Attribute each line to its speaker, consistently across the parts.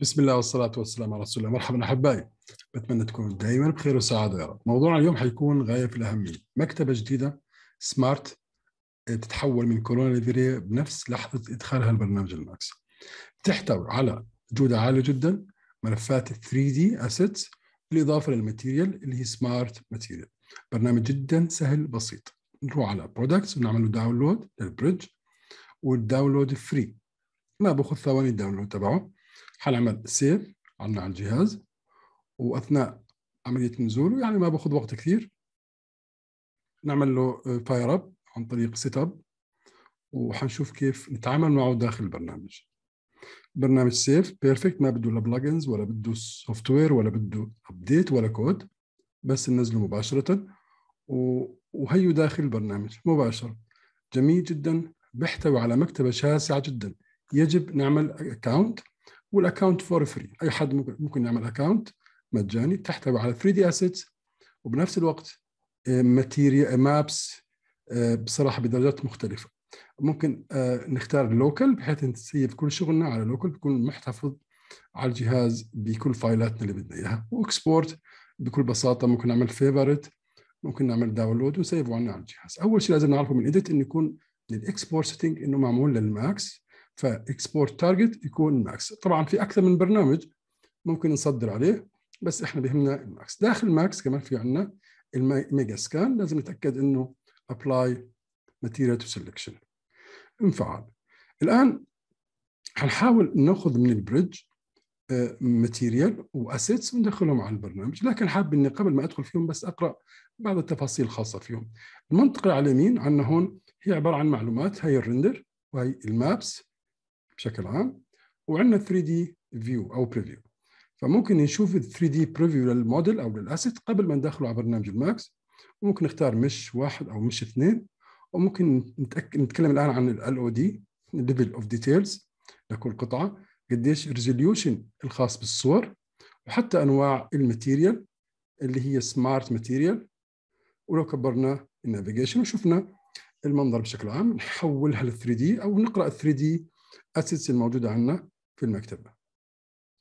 Speaker 1: بسم الله والصلاة والسلام على رسول الله مرحبا أحبائي بتمنى تكونوا دائما بخير وسعادة يا رب موضوعنا اليوم حيكون غاية في الأهمية مكتبة جديدة سمارت تتحول من كورونا لفيريا بنفس لحظة إدخالها البرنامج الماكس تحتوي على جودة عالية جدا ملفات 3D assets بالإضافة للماتيريال اللي هي سمارت ماتيريال برنامج جدا سهل بسيط نروح على برودكتس ونعمل له داونلود للبريدج والداونلود فري ما باخذ ثواني الداونلود تبعه حنعمل سيف عنا على الجهاز واثناء عمليه نزوله يعني ما باخذ وقت كثير نعمل له فاير اب عن طريق سيت اب وحنشوف كيف نتعامل معه داخل البرنامج برنامج سيف بيرفكت ما بده لا بلجنز ولا بده سوفت وير ولا بده ابديت ولا كود بس ننزله مباشره وهيو داخل البرنامج مباشر جميل جدا بيحتوي على مكتبه شاسعه جدا يجب نعمل اكونت والاكونت فور فري اي حد ممكن يعمل اكونت مجاني تحتوي على 3 دي اسيتس وبنفس الوقت ماتيريا آه، آه، مابس آه، بصراحه بدرجات مختلفه ممكن نختار لوكال بحيث نسيف كل شغلنا على لوكل بيكون محتفظ على الجهاز بكل فايلاتنا اللي بدنا اياها واكسبورت بكل بساطه ممكن نعمل فيفورت ممكن نعمل داونلود ونسيفه عنا على الجهاز اول شيء لازم نعرفه من اديت انه يكون الاكسبورت سيتنج انه معمول للماكس فاكسبورت تارجت يكون ماكس طبعا في اكثر من برنامج ممكن نصدر عليه بس احنا بهمنا الماكس داخل ماكس كمان في عندنا الميجا سكان لازم نتاكد انه ابلاي ماتيريال تو سلكشن انفعل الان هنحاول ناخذ من البريدج ماتيريال آه، واسيتس وندخلهم على البرنامج لكن حاب اني قبل ما ادخل فيهم بس اقرا بعض التفاصيل الخاصه فيهم المنطقه على اليمين عندنا هون هي عباره عن معلومات هي الرندر وهي المابس بشكل عام وعندنا 3 دي فيو او بريفيو فممكن نشوف ال 3 دي بريفيو للموديل او للاسيت قبل ما ندخله على برنامج الماكس وممكن نختار مش واحد او مش اثنين وممكن نتأكد نتكلم الان عن ال او دي ليفل اوف ديتيلز لكل قطعه قديش الريزوليوشن الخاص بالصور وحتى انواع الماتيريال اللي هي سمارت ماتيريال ولو كبرنا النافيجيشن وشفنا المنظر بشكل عام نحولها لل 3 دي او نقرا 3 دي اسيتس الموجوده عندنا في المكتبه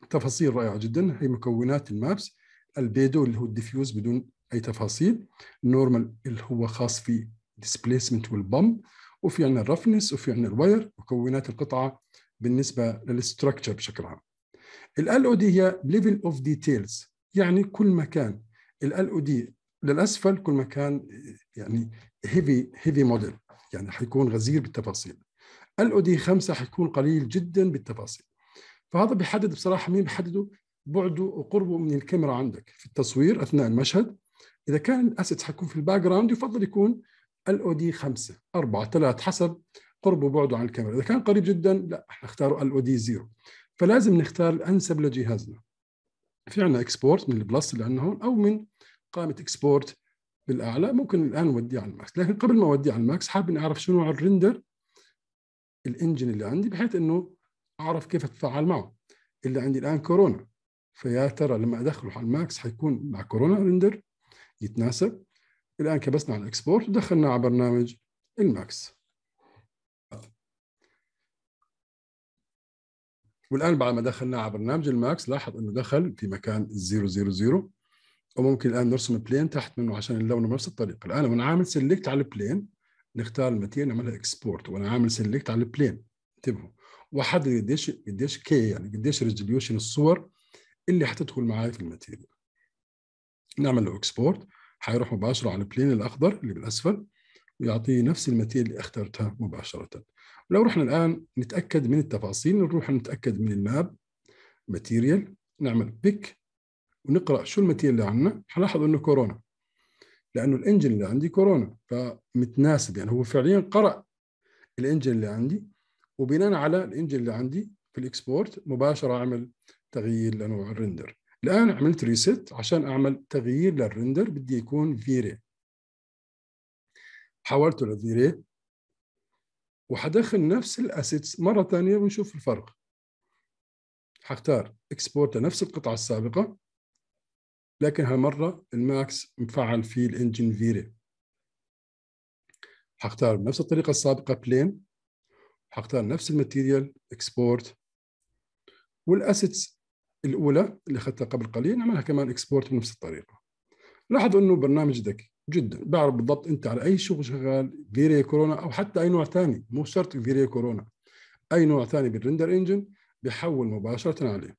Speaker 1: تفاصيل رائعه جدا هي مكونات المابس البيدو اللي هو الديفيوز بدون اي تفاصيل النورمال اللي هو خاص في ديسبيسمنت والبمب وفي عندنا الرفنس وفي عندنا الواير مكونات القطعه بالنسبه للستركتشر بشكل عام ال او دي هي ليفل اوف ديتيلز يعني كل مكان ال او دي للاسفل كل مكان يعني هيفي هيفي موديل يعني حيكون غزير بالتفاصيل دي 5 حيكون قليل جدا بالتفاصيل فهذا بيحدد بصراحه مين بيحدده بعده وقربه من الكاميرا عندك في التصوير اثناء المشهد اذا كان الاسيتس حيكون في الباك جراوند يفضل يكون الاو دي 5 4 3 حسب قربه وبعده عن الكاميرا اذا كان قريب جدا لا نختاره الاو دي 0 فلازم نختار الانسب لجهازنا في عندنا اكسبورت من البلس اللي عندنا هون او من قائمه اكسبورت بالاعلى ممكن الان نوديه على الماكس لكن قبل ما اوديه على الماكس حابب نعرف شنو نوع الريندر الانجن اللي عندي بحيث انه اعرف كيف اتفاعل معه اللي عندي الان كورونا فيا ترى لما ادخله على الماكس حيكون مع كورونا ريندر يتناسب الان كبسنا على الاكسبورت ودخلناه على برنامج الماكس والان بعد ما دخلناه على برنامج الماكس لاحظ انه دخل في مكان 000 وممكن الان نرسم بلين تحت منه عشان اللون بنفس الطريقه الان لما عامل سيلكت على البلين نختار الماتير نعملها اكسبورت وانا عامل سيلكت على البلين انتبهوا واحدد قديش قديش كي يعني قديش ريزوليوشن الصور اللي حتدخل معايا في الماتيريال نعمل له اكسبورت حيروح مباشره على البلين الاخضر اللي بالاسفل ويعطيه نفس الماتيريال اللي اخترتها مباشره لو رحنا الان نتاكد من التفاصيل نروح نتاكد من الماب ماتيريال نعمل بيك ونقرا شو الماتيريال اللي عندنا حنلاحظ انه كورونا لانه الانجن اللي عندي كورونا فمتناسب يعني هو فعليا قرا الانجن اللي عندي وبناء على الانجن اللي عندي في الاكسبورت مباشره اعمل تغيير لنوع الرندر الان عملت ريست عشان اعمل تغيير للرندر بدي يكون فيري حولته لفيري وحدخل نفس الاسيتس مره ثانيه ونشوف الفرق حختار اكسبورت لنفس القطعه السابقه لكن هالمرة الماكس مفعل فيه الانجن فيري حختار بنفس الطريقة السابقة بلين حختار نفس الماتيريال اكسبورت والاسيتس الاولى اللي اخذتها قبل قليل نعملها كمان اكسبورت بنفس الطريقه لاحظوا انه برنامج ذكي جدا بعرف بالضبط انت على اي شغل شغال فيري كورونا او حتى اي نوع ثاني مو شرط فيري كورونا اي نوع ثاني بالرندر انجن بحول مباشره عليه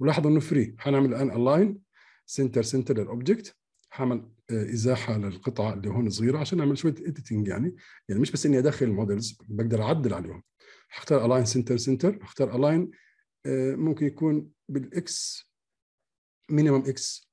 Speaker 1: ولاحظوا انه فري حنعمل الان الاين سنتر سنتر للاوبجكت هعمل ازاحه للقطعه اللي هون صغيره عشان اعمل شويه اديتنج يعني يعني مش بس اني ادخل المودلز بقدر اعدل عليهم هختار الاين سنتر سنتر هختار الاين آه، ممكن يكون بالاكس مينيمم اكس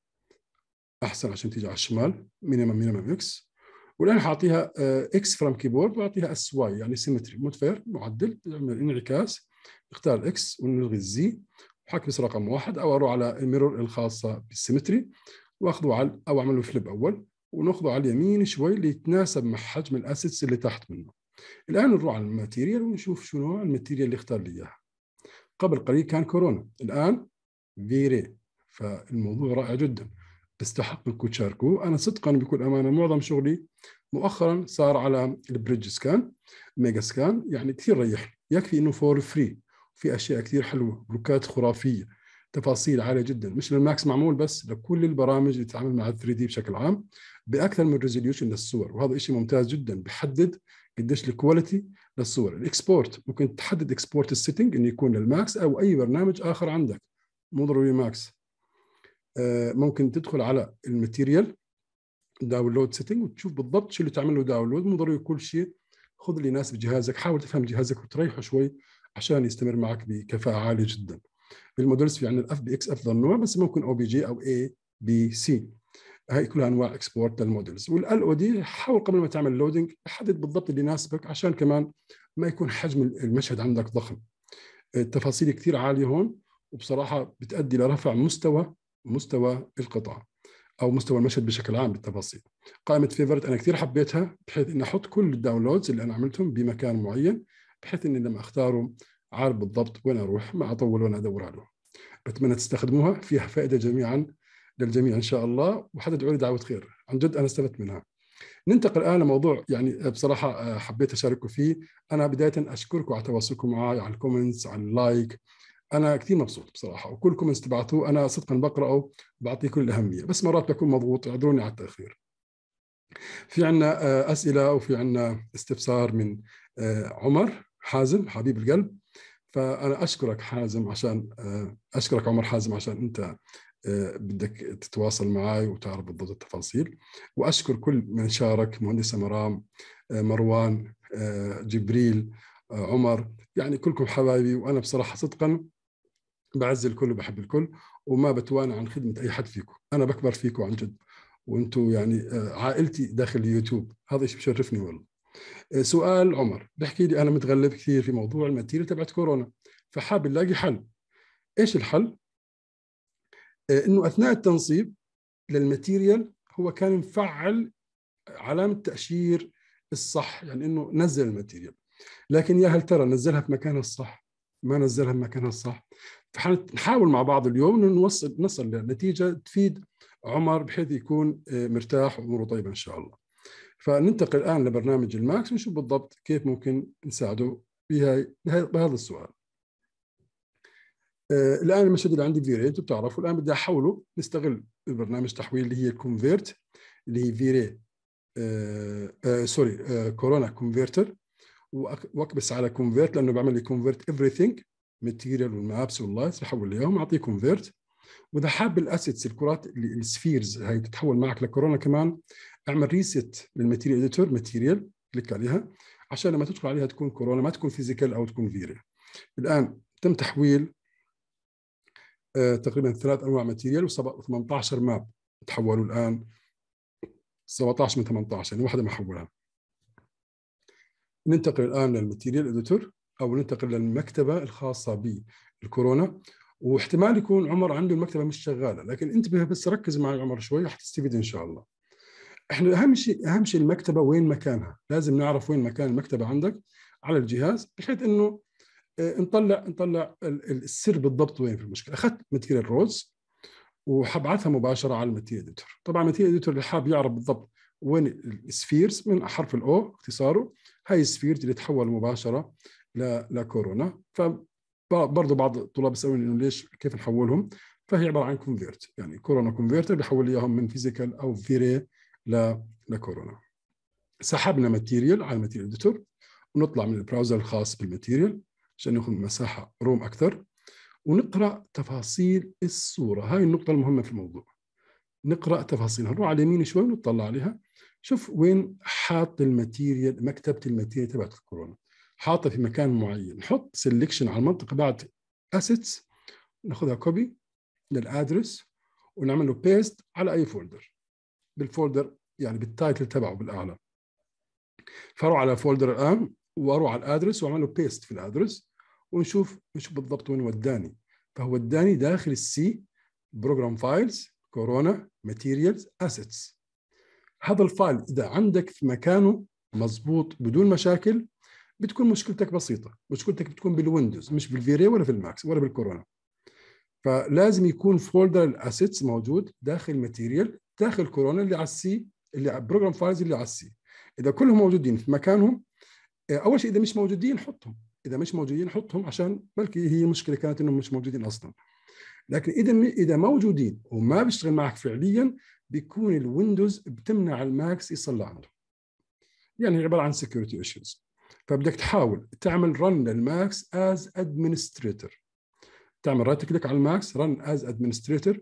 Speaker 1: احسن عشان تيجي على الشمال مينيمم مينيمم اكس والان حاعطيها اكس فروم كيبورد واعطيها اس واي يعني سيمتري مود فير معدل نعمل انعكاس نختار الاكس ونلغي الزي حكبس رقم واحد او اروح على الميرور الخاصه بالسيمتري واخذه على او اعمل له فليب اول وناخذه على اليمين شوي اللي يتناسب مع حجم الاسيتس اللي تحت منه الان نروح على الماتيريال ونشوف شو نوع الماتيريال اللي اختار لي اياها قبل قليل كان كورونا الان فيري فالموضوع رائع جدا تستحق انكم تشاركوا انا صدقا بكل امانه معظم شغلي مؤخرا صار على البريدج سكان ميجا سكان يعني كثير ريحني يكفي انه فور فري في اشياء كثير حلوه بلوكات خرافيه تفاصيل عاليه جدا مش للماكس معمول بس لكل البرامج اللي تتعامل مع 3 دي بشكل عام باكثر من ريزوليوشن للصور وهذا شيء ممتاز جدا بحدد قديش الكواليتي للصور الاكسبورت ممكن تحدد اكسبورت السيتنج انه يكون للماكس او اي برنامج اخر عندك مو ضروري ماكس آه، ممكن تدخل على الماتيريال داونلود سيتنج وتشوف بالضبط شو اللي تعمل له داونلود مو ضروري كل شيء خذ اللي يناسب جهازك حاول تفهم جهازك وتريحه شوي عشان يستمر معك بكفاءه عاليه جدا بالمودلز في عندنا الاف بي اكس افضل نوع بس ممكن او بي جي او اي بي سي هاي كلها انواع اكسبورت للمودلز والال او دي حاول قبل ما تعمل لودنج حدد بالضبط اللي يناسبك عشان كمان ما يكون حجم المشهد عندك ضخم التفاصيل كثير عاليه هون وبصراحه بتؤدي لرفع مستوى مستوى القطع او مستوى المشهد بشكل عام بالتفاصيل قائمه فيفرت انا كثير حبيتها بحيث اني احط كل الداونلودز اللي انا عملتهم بمكان معين بحيث اني لما اختاره عارف بالضبط وين اروح ما اطول وانا ادور عليه بتمنى تستخدموها فيها فائده جميعا للجميع ان شاء الله وحتدعوا لي دعوه خير عن جد انا استفدت منها ننتقل الان لموضوع يعني بصراحه آه، حبيت اشارككم فيه انا بدايه اشكركم على تواصلكم معي على الكومنتس على اللايك انا كثير مبسوط بصراحه وكل كومنتس تبعثوه انا صدقا بقراه بعطيه كل الاهميه بس مرات بكون مضغوط اعذروني على التاخير في عندنا آه، اسئله وفي عندنا استفسار من آه، عمر حازم حبيب القلب فانا اشكرك حازم عشان آه، اشكرك عمر حازم عشان انت آه، بدك تتواصل معي وتعرف بالضبط التفاصيل واشكر كل من شارك مهندسه مرام آه، مروان جبريل عمر يعني كلكم حبايبي وانا بصراحه صدقا بعز الكل وبحب الكل وما بتوانى عن خدمه اي حد فيكم انا بكبر فيكم عن جد وانتم يعني عائلتي داخل اليوتيوب هذا شيء بشرفني والله آه، سؤال عمر بحكي لي انا متغلب كثير في موضوع الماتيريال تبعت كورونا فحاب الاقي حل ايش الحل؟ آه، انه اثناء التنصيب للماتيريال هو كان مفعل علامه تاشير الصح يعني انه نزل الماتيريال لكن يا هل ترى نزلها في مكانها الصح ما نزلها في مكانها الصح فحنحاول مع بعض اليوم انه نوصل نصل لنتيجه تفيد عمر بحيث يكون آه، مرتاح واموره طيبه ان شاء الله فننتقل الان لبرنامج الماكس ونشوف بالضبط كيف ممكن نساعده بهذا السؤال. آه، الان المشهد اللي عندي فيري انتم بتعرفوا الان بدي احوله نستغل البرنامج تحويل اللي هي الكونفيرت اللي هي فيري آه آه سوري آه كورونا كونفرتر واكبس على كونفيرت لانه بعمل لي كونفيرت ايفري ثينك ماتيريال والمابس واللايتس بحول اليوم اعطيه كونفيرت واذا حاب الاسيتس الكرات السفيرز هاي تتحول معك لكورونا كمان اعمل ريست للماتيريال اديتور ماتيريال كليك عليها عشان لما تدخل عليها تكون كورونا ما تكون فيزيكال او تكون فيريال الان تم تحويل آه، تقريبا ثلاث انواع ماتيريال و18 ماب تحولوا الان 17 من 18 يعني واحده حولها ننتقل الان للماتيريال اديتور او ننتقل للمكتبه الخاصه بالكورونا واحتمال يكون عمر عنده المكتبه مش شغاله لكن انتبه بس ركز معي عمر شوي حتستفيد ان شاء الله احنا اهم شيء اهم شيء المكتبه وين مكانها لازم نعرف وين مكان المكتبه عندك على الجهاز بحيث انه آه، نطلع نطلع السر بالضبط وين في المشكله اخذت ماتيريال رولز وحبعثها مباشره على الماتيريال اديتور طبعا الماتيريال اديتور اللي حاب يعرف بالضبط وين السفيرز من حرف الاو اختصاره هاي السفيرز اللي تحول مباشره لكورونا ف برضه بعض الطلاب بيسالوني انه ليش كيف نحولهم فهي عباره عن كونفيرت يعني كورونا كونفيرتر بحول اياهم من فيزيكال او فيري ل لكورونا سحبنا ماتيريال على الماتيريال اديتور ونطلع من البراوزر الخاص بالماتيريال عشان ناخذ مساحه روم اكثر ونقرا تفاصيل الصوره هاي النقطه المهمه في الموضوع نقرا تفاصيلها نروح على اليمين شوي ونطلع عليها شوف وين حاط الماتيريال مكتبه الماتيريال تبعت الكورونا حاطه في مكان معين نحط سيلكشن على المنطقه بعد اسيتس ناخذها كوبي للادرس ونعمل له بيست على اي فولدر بالفولدر يعني بالتايتل تبعه بالاعلى فاروح على فولدر الان واروح على الادرس واعمل له بيست في الادرس ونشوف ايش بالضبط وين وداني فهو وداني داخل السي بروجرام فايلز كورونا ماتيريالز اسيتس هذا الفايل اذا عندك في مكانه مضبوط بدون مشاكل بتكون مشكلتك بسيطه مشكلتك بتكون بالويندوز مش بالفيري ولا في الماكس ولا بالكورونا فلازم يكون فولدر الاسيتس موجود داخل ماتيريال داخل كورونا اللي على السي اللي على بروجرام فايلز اللي على السي اذا كلهم موجودين في مكانهم آه، اول شيء اذا مش موجودين حطهم اذا مش موجودين حطهم عشان بلكي هي المشكله كانت انهم مش موجودين اصلا لكن اذا اذا موجودين وما بيشتغل معك فعليا بيكون الويندوز بتمنع الماكس يصل لعنده يعني عباره عن سكيورتي ايشوز فبدك طيب، تحاول تعمل رن للماكس از ادمنستريتور تعمل رايت كليك على الماكس رن از ادمنستريتور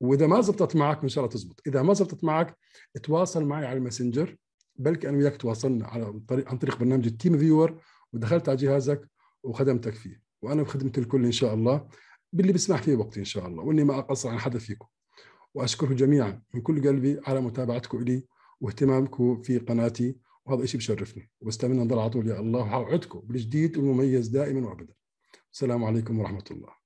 Speaker 1: واذا ما زبطت معك ان شاء الله تزبط اذا ما زبطت معك تواصل معي على الماسنجر بلكي انا وياك تواصلنا على طريق عن طريق برنامج التيم فيور ودخلت على جهازك وخدمتك فيه وانا بخدمه الكل ان شاء الله باللي بسمح فيه وقتي ان شاء الله واني ما اقصر عن حدا فيكم واشكركم جميعا من كل قلبي على متابعتكم لي واهتمامكم في قناتي وهذا شيء بشرفني وبستمنى نضل على طول يا الله وحوعدكم بالجديد والمميز دائما وابدا السلام عليكم ورحمه الله